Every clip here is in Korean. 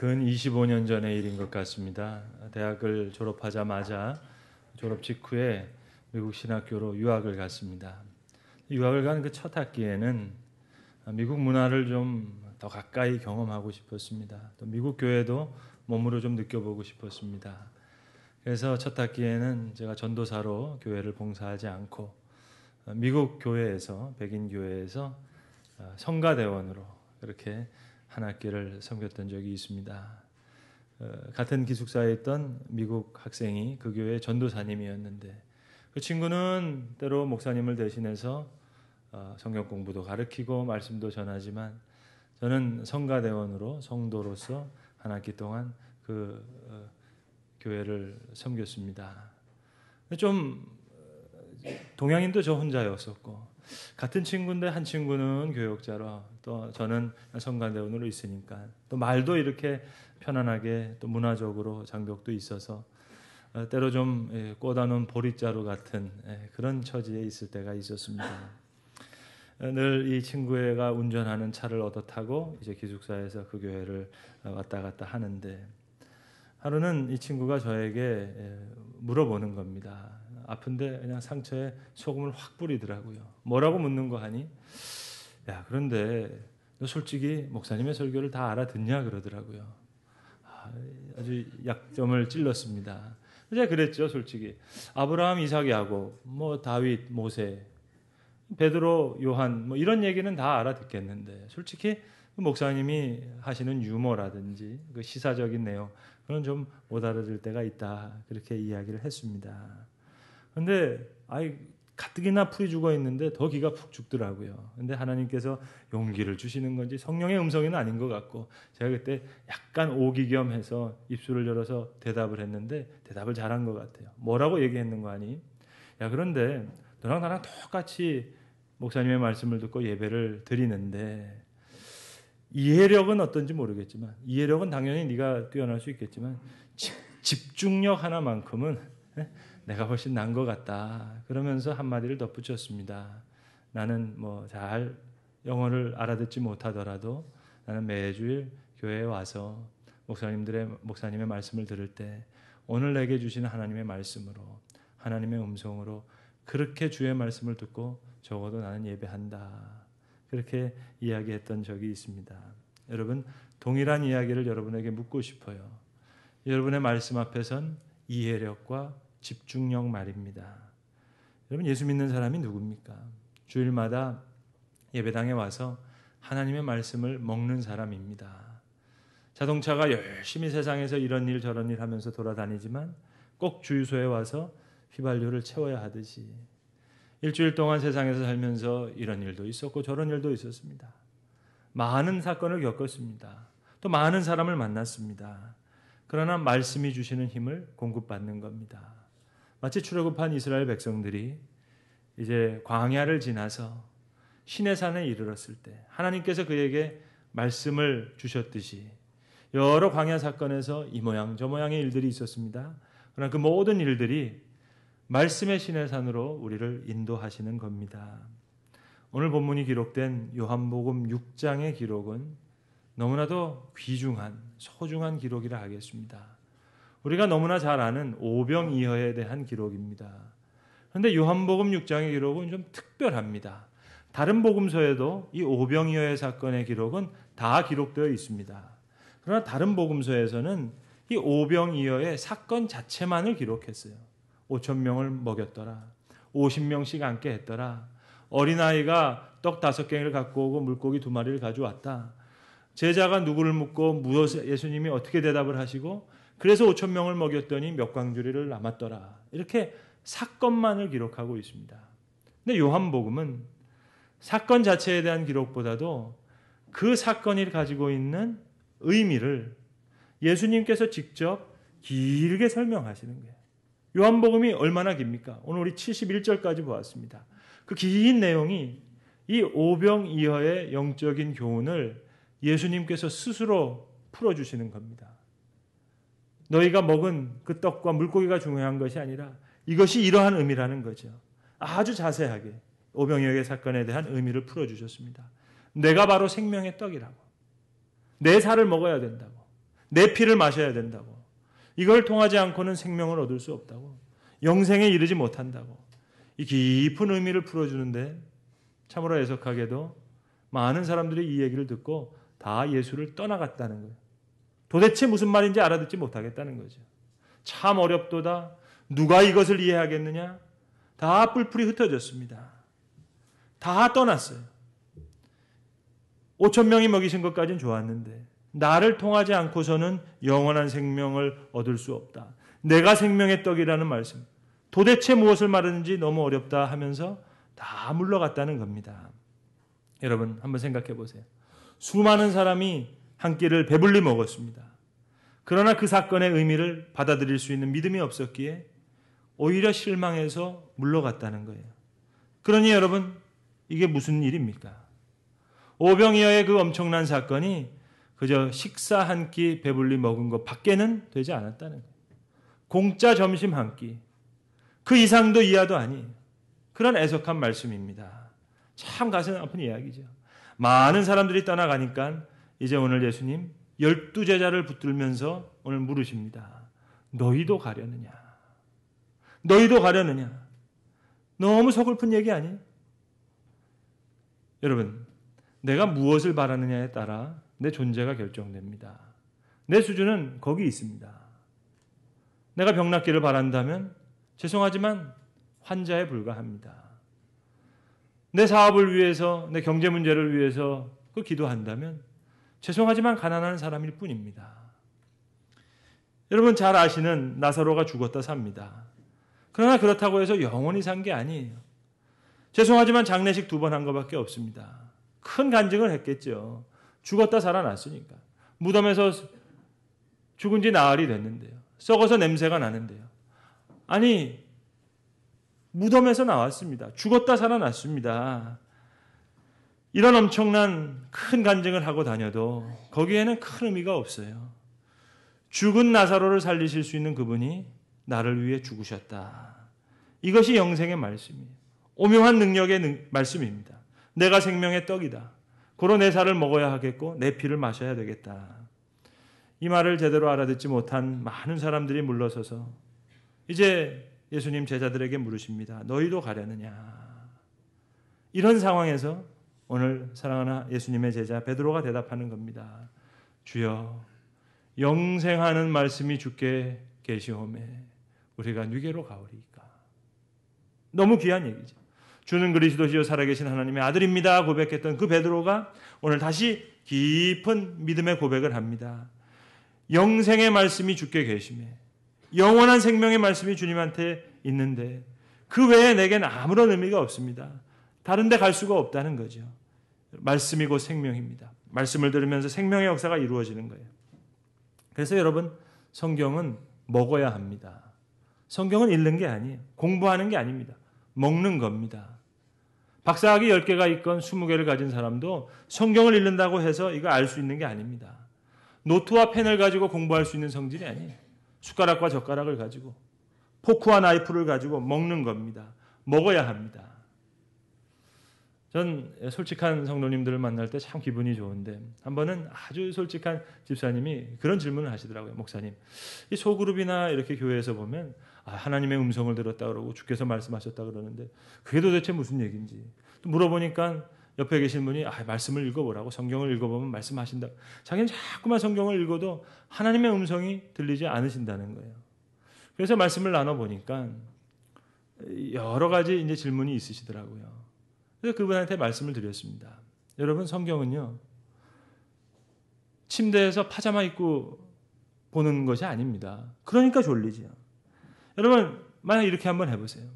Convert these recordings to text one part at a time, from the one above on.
근 25년 전의 일인 것 같습니다. 대학을 졸업하자마자 졸업 직후에 미국 신학교로 유학을 갔습니다. 유학을 간 그 첫 학기에는 미국 문화를 좀 더 가까이 경험하고 싶었습니다. 또 미국 교회도 몸으로 좀 느껴보고 싶었습니다. 그래서 첫 학기에는 제가 전도사로 교회를 봉사하지 않고 미국 교회에서 백인 교회에서 성가대원으로 그렇게 한 학기를 섬겼던 적이 있습니다. 어, 같은 기숙사에 있던 미국 학생이 그 교회 전도사님이었는데 그 친구는 때로 목사님을 대신해서 어, 성경 공부도 가르치고 말씀도 전하지만 저는 성가대원으로 성도로서 한 학기 동안 그 어, 교회를 섬겼습니다. 좀 동양인도 저 혼자였었고 같은 친구인데 한 친구는 교육자로또 저는 성가대원으로 있으니까 또 말도 이렇게 편안하게 또 문화적으로 장벽도 있어서 어, 때로 좀 꼬다놓은 예, 보리자루 같은 예, 그런 처지에 있을 때가 있었습니다. 어, 늘이 친구애가 운전하는 차를 얻어 타고 이제 기숙사에서 그 교회를 어, 왔다 갔다 하는데 하루는 이 친구가 저에게 예, 물어보는 겁니다. 아픈데 그냥 상처에 소금을 확 뿌리더라고요. 뭐라고 묻는 거 하니? 야, 그런데 너 솔직히 목사님의 설교를 다 알아듣냐 그러더라고요. 아, 아주 약점을 찔렀습니다. 제 그랬죠, 솔직히. 아브라함, 이삭이하고 뭐 다윗, 모세, 베드로, 요한 뭐 이런 얘기는 다 알아듣겠는데 솔직히 그 목사님이 하시는 유머라든지 그 시사적인 내용 그런 좀 못 알아들 때가 있다 그렇게 이야기를 했습니다. 근데 아이 가뜩이나 풀이 죽어 있는데 더 기가 푹 죽더라고요. 근데 하나님께서 용기를 주시는 건지 성령의 음성이는 아닌 것 같고 제가 그때 약간 오기겸해서 입술을 열어서 대답을 했는데 대답을 잘한 것 같아요. 뭐라고 얘기했는 거 아니? 야 그런데 너랑 나랑 똑같이 목사님의 말씀을 듣고 예배를 드리는데 이해력은 어떤지 모르겠지만 이해력은 당연히 네가 뛰어날 수 있겠지만 집중력 하나만큼은 예? 내가 훨씬 난 것 같다. 그러면서 한마디를 덧붙였습니다. 나는 뭐 잘 영어를 알아듣지 못하더라도 나는 매주일 교회에 와서 목사님들의 목사님의 말씀을 들을 때 오늘 내게 주신 하나님의 말씀으로 하나님의 음성으로 그렇게 주의 말씀을 듣고 적어도 나는 예배한다. 그렇게 이야기했던 적이 있습니다. 여러분 동일한 이야기를 여러분에게 묻고 싶어요. 여러분의 말씀 앞에선 이해력과 집중력 말입니다. 여러분 예수 믿는 사람이 누굽니까? 주일마다 예배당에 와서 하나님의 말씀을 먹는 사람입니다. 자동차가 열심히 세상에서 이런 일 저런 일 하면서 돌아다니지만 꼭 주유소에 와서 휘발유를 채워야 하듯이 일주일 동안 세상에서 살면서 이런 일도 있었고 저런 일도 있었습니다. 많은 사건을 겪었습니다. 또 많은 사람을 만났습니다. 그러나 말씀이 주시는 힘을 공급받는 겁니다. 마치 출애굽한 이스라엘 백성들이 이제 광야를 지나서 시내산에 이르렀을 때 하나님께서 그에게 말씀을 주셨듯이 여러 광야 사건에서 이 모양 저 모양의 일들이 있었습니다. 그러나 그 모든 일들이 말씀의 시내산으로 우리를 인도하시는 겁니다. 오늘 본문이 기록된 요한복음 6장의 기록은 너무나도 귀중한 소중한 기록이라 하겠습니다. 우리가 너무나 잘 아는 오병이어에 대한 기록입니다. 그런데 요한복음 6장의 기록은 좀 특별합니다. 다른 복음서에도 이 오병이어의 사건의 기록은 다 기록되어 있습니다. 그러나 다른 복음서에서는 이 오병이어의 사건 자체만을 기록했어요. 5천 명을 먹였더라. 50명씩 앉게 했더라. 어린아이가 떡 다섯 개를 갖고 오고 물고기 두 마리를 가져왔다. 제자가 누구를 묻고 무엇 예수님이 어떻게 대답을 하시고 그래서 5천 명을 먹였더니 몇 광주리를 남았더라. 이렇게 사건만을 기록하고 있습니다. 근데 요한복음은 사건 자체에 대한 기록보다도 그 사건이 가지고 있는 의미를 예수님께서 직접 길게 설명하시는 거예요. 요한복음이 얼마나 깁니까? 오늘 우리 71절까지 보았습니다. 그 긴 내용이 이오병이하의 영적인 교훈을 예수님께서 스스로 풀어주시는 겁니다. 너희가 먹은 그 떡과 물고기가 중요한 것이 아니라 이것이 이러한 의미라는 거죠. 아주 자세하게 오병이의 사건에 대한 의미를 풀어주셨습니다. 내가 바로 생명의 떡이라고. 내 살을 먹어야 된다고. 내 피를 마셔야 된다고. 이걸 통하지 않고는 생명을 얻을 수 없다고. 영생에 이르지 못한다고. 이 깊은 의미를 풀어주는데 참으로 애석하게도 많은 사람들이 이 얘기를 듣고 다 예수를 떠나갔다는 거예요. 도대체 무슨 말인지 알아듣지 못하겠다는 거죠. 참 어렵도다. 누가 이것을 이해하겠느냐? 다 뿔뿔이 흩어졌습니다. 다 떠났어요. 5천 명이 먹이신 것까지는 좋았는데 나를 통하지 않고서는 영원한 생명을 얻을 수 없다. 내가 생명의 떡이라는 말씀. 도대체 무엇을 말하는지 너무 어렵다 하면서 다 물러갔다는 겁니다. 여러분 한번 생각해 보세요. 수많은 사람이 한 끼를 배불리 먹었습니다. 그러나 그 사건의 의미를 받아들일 수 있는 믿음이 없었기에 오히려 실망해서 물러갔다는 거예요. 그러니 여러분, 이게 무슨 일입니까? 오병이어의 그 엄청난 사건이 그저 식사 한 끼 배불리 먹은 것 밖에는 되지 않았다는 거예요. 공짜 점심 한 끼. 그 이상도 이하도 아니 그런 애석한 말씀입니다. 참 가슴 아픈 이야기죠. 많은 사람들이 떠나가니까 이제 오늘 예수님 열두 제자를 붙들면서 오늘 물으십니다. 너희도 가려느냐? 너희도 가려느냐? 너무 서글픈 얘기 아니? 여러분, 내가 무엇을 바라느냐에 따라 내 존재가 결정됩니다. 내 수준은 거기 있습니다. 내가 병낫기를 바란다면 죄송하지만 환자에 불과합니다. 내 사업을 위해서, 내 경제 문제를 위해서 그 기도한다면 죄송하지만 가난한 사람일 뿐입니다. 여러분 잘 아시는 나사로가 죽었다 삽니다. 그러나 그렇다고 해서 영원히 산 게 아니에요. 죄송하지만 장례식 두 번 한 것밖에 없습니다. 큰 간증을 했겠죠. 죽었다 살아났으니까. 무덤에서 죽은 지 나흘이 됐는데요. 썩어서 냄새가 나는데요. 아니, 무덤에서 나왔습니다. 죽었다 살아났습니다. 이런 엄청난 큰 간증을 하고 다녀도 거기에는 큰 의미가 없어요. 죽은 나사로를 살리실 수 있는 그분이 나를 위해 죽으셨다. 이것이 영생의 말씀이에요. 오묘한 능력의 능, 말씀입니다. 내가 생명의 떡이다. 고로 내 살을 먹어야 하겠고 내 피를 마셔야 되겠다. 이 말을 제대로 알아듣지 못한 많은 사람들이 물러서서 이제 예수님 제자들에게 물으십니다. 너희도 가려느냐? 이런 상황에서 오늘 사랑하는 예수님의 제자 베드로가 대답하는 겁니다. 주여 영생하는 말씀이 주께 계시오매 우리가 뉴게로 가오리까. 너무 귀한 얘기죠. 주는 그리스도시요 살아계신 하나님의 아들입니다 고백했던 그 베드로가 오늘 다시 깊은 믿음의 고백을 합니다. 영생의 말씀이 주께 계심에 영원한 생명의 말씀이 주님한테 있는데 그 외에 내겐 아무런 의미가 없습니다. 다른 데 갈 수가 없다는 거죠. 말씀이 고 생명입니다. 말씀을 들으면서 생명의 역사가 이루어지는 거예요. 그래서 여러분, 성경은 먹어야 합니다. 성경은 읽는 게 아니에요. 공부하는 게 아닙니다. 먹는 겁니다. 박사학위 10개가 있건 20개를 가진 사람도 성경을 읽는다고 해서 이거 알 수 있는 게 아닙니다. 노트와 펜을 가지고 공부할 수 있는 성질이 아니에요. 숟가락과 젓가락을 가지고 포크와 나이프를 가지고 먹는 겁니다. 먹어야 합니다. 전 솔직한 성도님들을 만날 때 참 기분이 좋은데 한 번은 아주 솔직한 집사님이 그런 질문을 하시더라고요. 목사님. 이 소그룹이나 이렇게 교회에서 보면 아, 하나님의 음성을 들었다 그러고 주께서 말씀하셨다 그러는데 그게 도대체 무슨 얘기인지 물어보니까 옆에 계신 분이 아, 말씀을 읽어보라고 성경을 읽어보면 말씀하신다. 자기는 자꾸만 성경을 읽어도 하나님의 음성이 들리지 않으신다는 거예요. 그래서 말씀을 나눠 보니까 여러 가지 이제 질문이 있으시더라고요. 그래서 그분한테 말씀을 드렸습니다. 여러분 성경은요. 침대에서 파자마 입고 보는 것이 아닙니다. 그러니까 졸리지요. 여러분 만약 이렇게 한번 해보세요.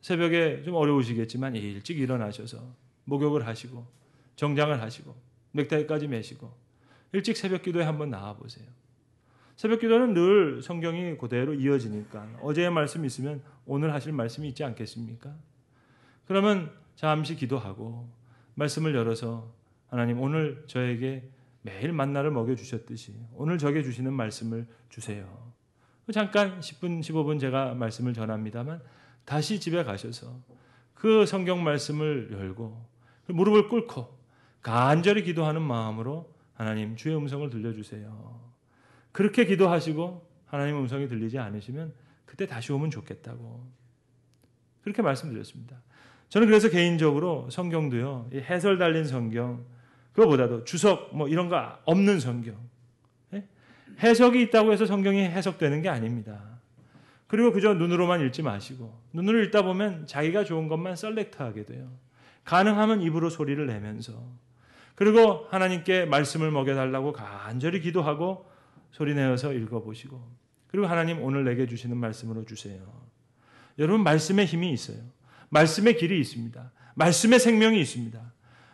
새벽에 좀 어려우시겠지만 일찍 일어나셔서 목욕을 하시고 정장을 하시고 넥타이까지 매시고 일찍 새벽 기도에 한번 나와 보세요. 새벽 기도는 늘 성경이 그대로 이어지니까 어제의 말씀이 있으면 오늘 하실 말씀이 있지 않겠습니까? 그러면 잠시 기도하고 말씀을 열어서 하나님 오늘 저에게 매일 만나를 먹여 주셨듯이 오늘 저게 에 주시는 말씀을 주세요. 그 잠깐 10분 15분 제가 말씀을 전합니다만 다시 집에 가셔서 그 성경 말씀을 열고 그 무릎을 꿇고 간절히 기도하는 마음으로 하나님 주의 음성을 들려주세요. 그렇게 기도하시고 하나님 음성이 들리지 않으시면 그때 다시 오면 좋겠다고 그렇게 말씀드렸습니다. 저는 그래서 개인적으로 성경도요, 해설 달린 성경, 그거보다도 주석 뭐 이런 거 없는 성경. 예? 해석이 있다고 해서 성경이 해석되는 게 아닙니다. 그리고 그저 눈으로만 읽지 마시고, 눈으로 읽다 보면 자기가 좋은 것만 셀렉트 하게 돼요. 가능하면 입으로 소리를 내면서. 그리고 하나님께 말씀을 먹여달라고 간절히 기도하고 소리내어서 읽어보시고, 그리고 하나님 오늘 내게 주시는 말씀으로 주세요. 여러분, 말씀의 힘이 있어요. 말씀의 길이 있습니다. 말씀의 생명이 있습니다.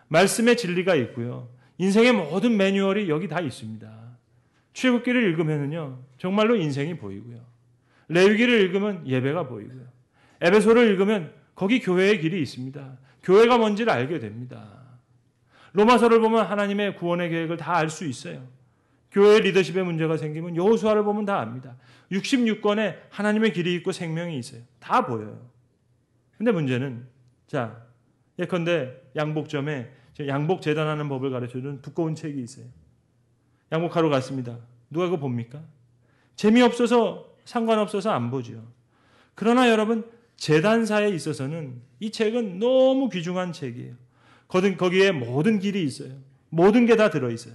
말씀의 진리가 있고요. 인생의 모든 매뉴얼이 여기 다 있습니다. 출국기를 읽으면요. 정말로 인생이 보이고요. 레위기를 읽으면 예배가 보이고요. 에베소를 읽으면 거기 교회의 길이 있습니다. 교회가 뭔지를 알게 됩니다. 로마서를 보면 하나님의 구원의 계획을 다 알 수 있어요. 교회 의 리더십에 문제가 생기면 여호수아를 보면 다 압니다. 66권에 하나님의 길이 있고 생명이 있어요. 다 보여요. 근데 문제는 자 예컨대 양복점에 양복 재단하는 법을 가르쳐주는 두꺼운 책이 있어요. 양복하러 갔습니다. 누가 그거 봅니까? 재미없어서 상관없어서 안 보죠. 그러나 여러분 재단사에 있어서는 이 책은 너무 귀중한 책이에요. 거기에 모든 길이 있어요. 모든 게 다 들어있어요.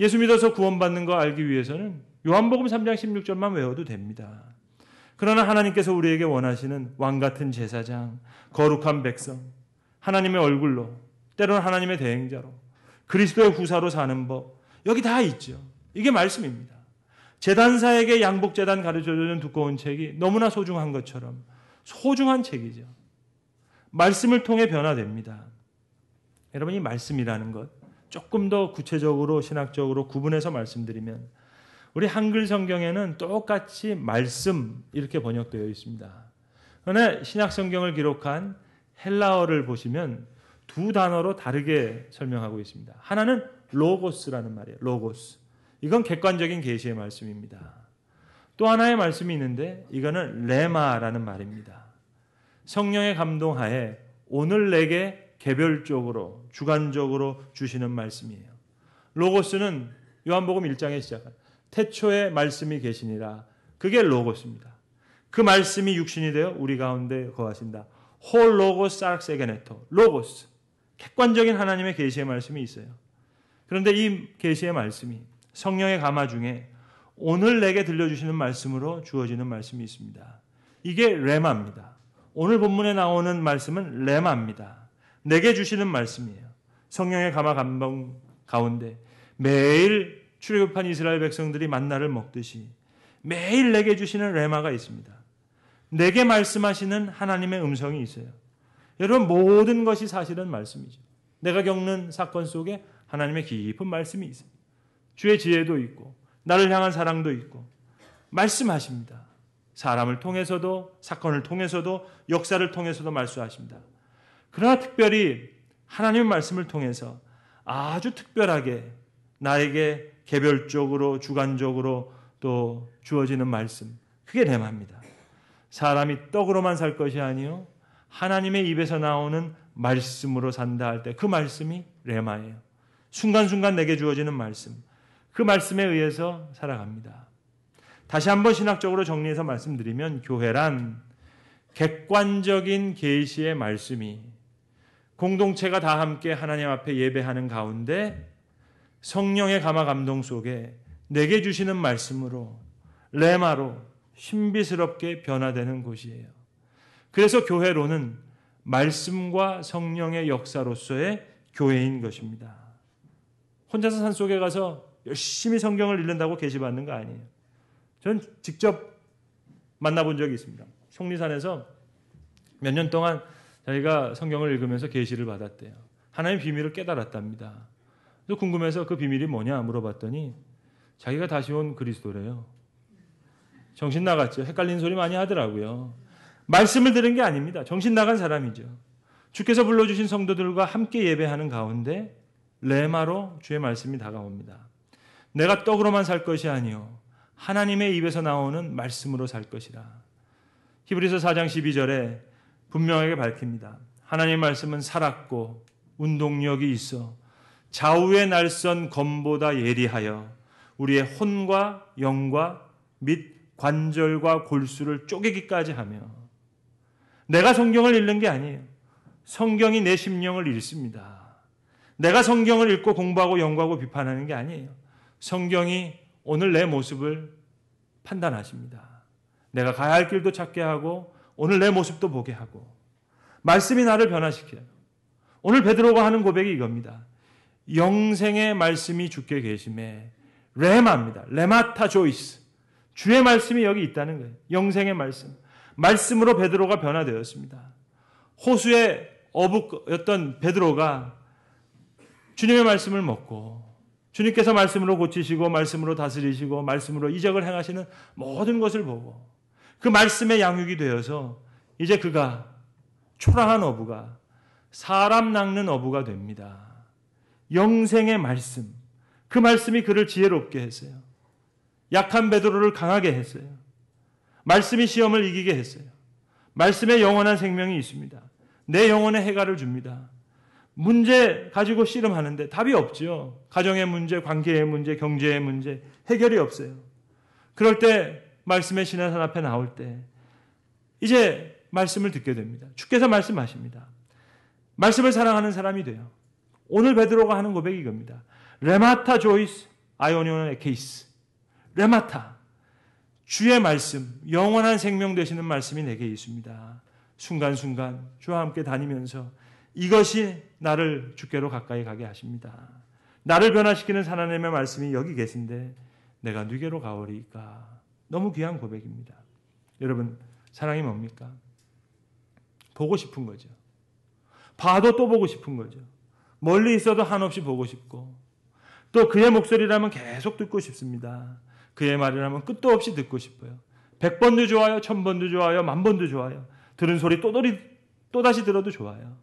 예수 믿어서 구원받는 거 알기 위해서는 요한복음 3장 16절만 외워도 됩니다. 그러나 하나님께서 우리에게 원하시는 왕 같은 제사장, 거룩한 백성, 하나님의 얼굴로, 때로는 하나님의 대행자로, 그리스도의 후사로 사는 법, 여기 다 있죠. 이게 말씀입니다. 재단사에게 양복재단 가르쳐주는 두꺼운 책이 너무나 소중한 것처럼 소중한 책이죠. 말씀을 통해 변화됩니다. 여러분, 이 말씀이라는 것, 조금 더 구체적으로 신학적으로 구분해서 말씀드리면 우리 한글 성경에는 똑같이 말씀 이렇게 번역되어 있습니다. 그러나 신약 성경을 기록한 헬라어를 보시면 두 단어로 다르게 설명하고 있습니다. 하나는 로고스라는 말이에요. 로고스. 이건 객관적인 계시의 말씀입니다. 또 하나의 말씀이 있는데 이거는 레마라는 말입니다. 성령의 감동하에 오늘 내게 개별적으로 주관적으로 주시는 말씀이에요. 로고스는 요한복음 1장에 시작합니다 태초에 말씀이 계시니라. 그게 로고스입니다. 그 말씀이 육신이 되어 우리 가운데 거하신다. 홀 로고스 아락세게네토. 로고스. 객관적인 하나님의 계시의 말씀이 있어요. 그런데 이 계시의 말씀이 성령의 가마 중에 오늘 내게 들려주시는 말씀으로 주어지는 말씀이 있습니다. 이게 레마입니다. 오늘 본문에 나오는 말씀은 레마입니다. 내게 주시는 말씀이에요. 성령의 가마 감동 가운데 매일 출애굽한 이스라엘 백성들이 만나를 먹듯이 매일 내게 주시는 레마가 있습니다. 내게 말씀하시는 하나님의 음성이 있어요. 여러분 모든 것이 사실은 말씀이죠. 내가 겪는 사건 속에 하나님의 깊은 말씀이 있어요. 주의 지혜도 있고 나를 향한 사랑도 있고 말씀하십니다. 사람을 통해서도 사건을 통해서도 역사를 통해서도 말씀하십니다. 그러나 특별히 하나님의 말씀을 통해서 아주 특별하게 나에게 개별적으로 주관적으로 또 주어지는 말씀. 그게 렘합니다. 사람이 떡으로만 살 것이 아니요 하나님의 입에서 나오는 말씀으로 산다 할 때 그 말씀이 레마예요. 순간순간 내게 주어지는 말씀. 그 말씀에 의해서 살아갑니다. 다시 한번 신학적으로 정리해서 말씀드리면 교회란 객관적인 계시의 말씀이 공동체가 다 함께 하나님 앞에 예배하는 가운데 성령의 감화 감동 속에 내게 주시는 말씀으로 레마로 신비스럽게 변화되는 곳이에요. 그래서 교회로는 말씀과 성령의 역사로서의 교회인 것입니다. 혼자서 산 속에 가서 열심히 성경을 읽는다고 계시받는 거 아니에요. 저는 직접 만나본 적이 있습니다. 속리산에서 몇 년 동안 자기가 성경을 읽으면서 계시를 받았대요. 하나님의 비밀을 깨달았답니다. 그래서 궁금해서 그 비밀이 뭐냐 물어봤더니 자기가 다시 온 그리스도래요. 정신 나갔죠. 헷갈리는 소리 많이 하더라고요. 말씀을 들은 게 아닙니다. 정신 나간 사람이죠. 주께서 불러주신 성도들과 함께 예배하는 가운데 레마로 주의 말씀이 다가옵니다. 내가 떡으로만 살 것이 아니요 하나님의 입에서 나오는 말씀으로 살 것이라. 히브리서 4장 12절에 분명하게 밝힙니다. 하나님 말씀은 살았고 운동력이 있어 좌우의 날선 검보다 예리하여 우리의 혼과 영과 및 관절과 골수를 쪼개기까지 하며 내가 성경을 읽는 게 아니에요. 성경이 내 심령을 읽습니다. 내가 성경을 읽고 공부하고 연구하고 비판하는 게 아니에요. 성경이 오늘 내 모습을 판단하십니다. 내가 가야 할 길도 찾게 하고 오늘 내 모습도 보게 하고 말씀이 나를 변화시켜요. 오늘 베드로가 하는 고백이 이겁니다. 영생의 말씀이 주께 계심에 레마입니다. 레마타 조이스. 주의 말씀이 여기 있다는 거예요. 영생의 말씀. 말씀으로 베드로가 변화되었습니다. 호수의 어부였던 베드로가 주님의 말씀을 먹고 주님께서 말씀으로 고치시고 말씀으로 다스리시고 말씀으로 이적을 행하시는 모든 것을 보고 그 말씀의 양육이 되어서 이제 그가 초라한 어부가 사람 낚는 어부가 됩니다. 영생의 말씀. 그 말씀이 그를 지혜롭게 했어요. 약한 베드로를 강하게 했어요. 말씀이 시험을 이기게 했어요. 말씀에 영원한 생명이 있습니다. 내 영혼에 해가를 줍니다. 문제 가지고 씨름하는데 답이 없죠. 가정의 문제, 관계의 문제, 경제의 문제 해결이 없어요. 그럴 때 말씀의 신앙산 앞에 나올 때 이제 말씀을 듣게 됩니다. 주께서 말씀하십니다. 말씀을 사랑하는 사람이 돼요. 오늘 베드로가 하는 고백이 겁니다 레마타 조이스 아이오니온의 케이스 레마타 주의 말씀 영원한 생명 되시는 말씀이 내게 있습니다. 순간순간 주와 함께 다니면서 이것이 나를 주께로 가까이 가게 하십니다. 나를 변화시키는 하나님의 말씀이 여기 계신데 내가 누게로 가오리까 너무 귀한 고백입니다. 여러분 사랑이 뭡니까? 보고 싶은 거죠. 봐도 또 보고 싶은 거죠. 멀리 있어도 한없이 보고 싶고 또 그의 목소리라면 계속 듣고 싶습니다. 그의 말이라면 끝도 없이 듣고 싶어요. 백번도 좋아요, 천번도 좋아요, 만번도 좋아요. 들은 소리 또돌이, 또다시 들어도 좋아요.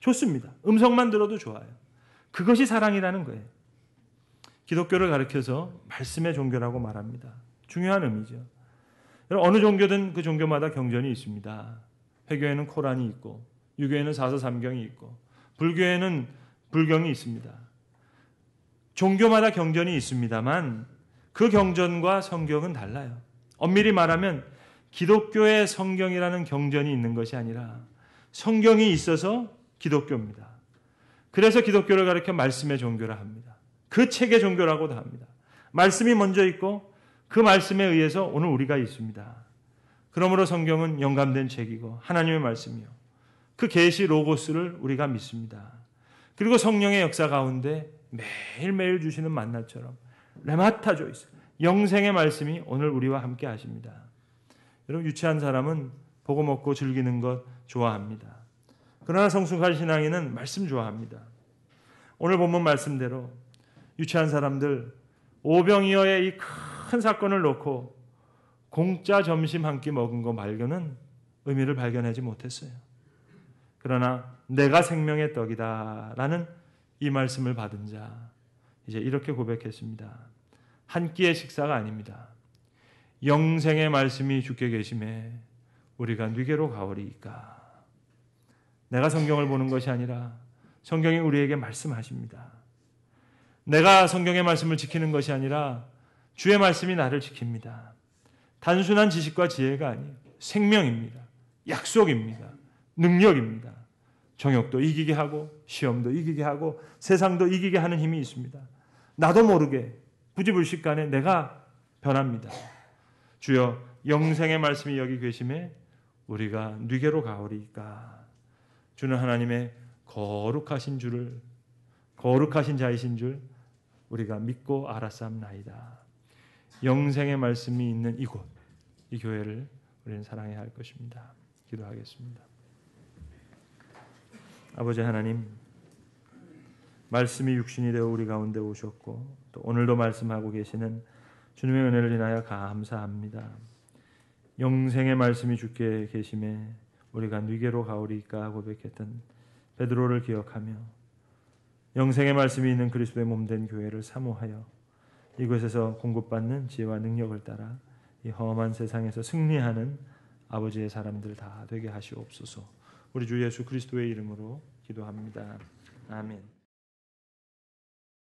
좋습니다. 음성만 들어도 좋아요. 그것이 사랑이라는 거예요. 기독교를 가르켜서 말씀의 종교라고 말합니다. 중요한 의미죠. 어느 종교든 그 종교마다 경전이 있습니다. 회교에는 코란이 있고, 유교에는 사서삼경이 있고, 불교에는 불경이 있습니다. 종교마다 경전이 있습니다만 그 경전과 성경은 달라요. 엄밀히 말하면 기독교의 성경이라는 경전이 있는 것이 아니라 성경이 있어서 기독교입니다. 그래서 기독교를 가르켜 말씀의 종교라 합니다. 그 책의 종교라고도 합니다. 말씀이 먼저 있고 그 말씀에 의해서 오늘 우리가 있습니다. 그러므로 성경은 영감된 책이고 하나님의 말씀이요. 그 계시 로고스를 우리가 믿습니다. 그리고 성령의 역사 가운데 매일매일 주시는 만날처럼 레마타 조이스 영생의 말씀이 오늘 우리와 함께 하십니다. 여러분 유치한 사람은 보고 먹고 즐기는 것 좋아합니다. 그러나 성숙한 신앙인은 말씀 좋아합니다. 오늘 본문 말씀대로 유치한 사람들 오병이어의 이 큰 사건을 놓고 공짜 점심 한 끼 먹은 거 말고는 의미를 발견하지 못했어요. 그러나 내가 생명의 떡이다라는 이 말씀을 받은 자 이제 이렇게 고백했습니다. 한 끼의 식사가 아닙니다. 영생의 말씀이 주께 계심에 우리가 뉘게로 가오리이까. 내가 성경을 보는 것이 아니라 성경이 우리에게 말씀하십니다. 내가 성경의 말씀을 지키는 것이 아니라 주의 말씀이 나를 지킵니다. 단순한 지식과 지혜가 아니에요. 생명입니다. 약속입니다. 능력입니다. 정욕도 이기게 하고 시험도 이기게 하고 세상도 이기게 하는 힘이 있습니다. 나도 모르게 부지불식간에 내가 변합니다. 주여 영생의 말씀이 여기 계심에 우리가 뉘게로 가오리까. 주는 하나님의 거룩하신 줄을 거룩하신 자이신 줄 우리가 믿고 알았사옵나이다. 영생의 말씀이 있는 이곳, 이 교회를 우리는 사랑해야 할 것입니다. 기도하겠습니다. 아버지 하나님, 말씀이 육신이 되어 우리 가운데 오셨고 또 오늘도 말씀하고 계시는 주님의 은혜를 인하여 감사합니다. 영생의 말씀이 주께 계심에 우리가 뉘게로 가오리까 고백했던 베드로를 기억하며 영생의 말씀이 있는 그리스도의 몸 된 교회를 사모하여 이곳에서 공급받는 지혜와 능력을 따라 이 험한 세상에서 승리하는 아버지의 사람들 다 되게 하시옵소서. 우리 주 예수 그리스도의 이름으로 기도합니다. 아멘.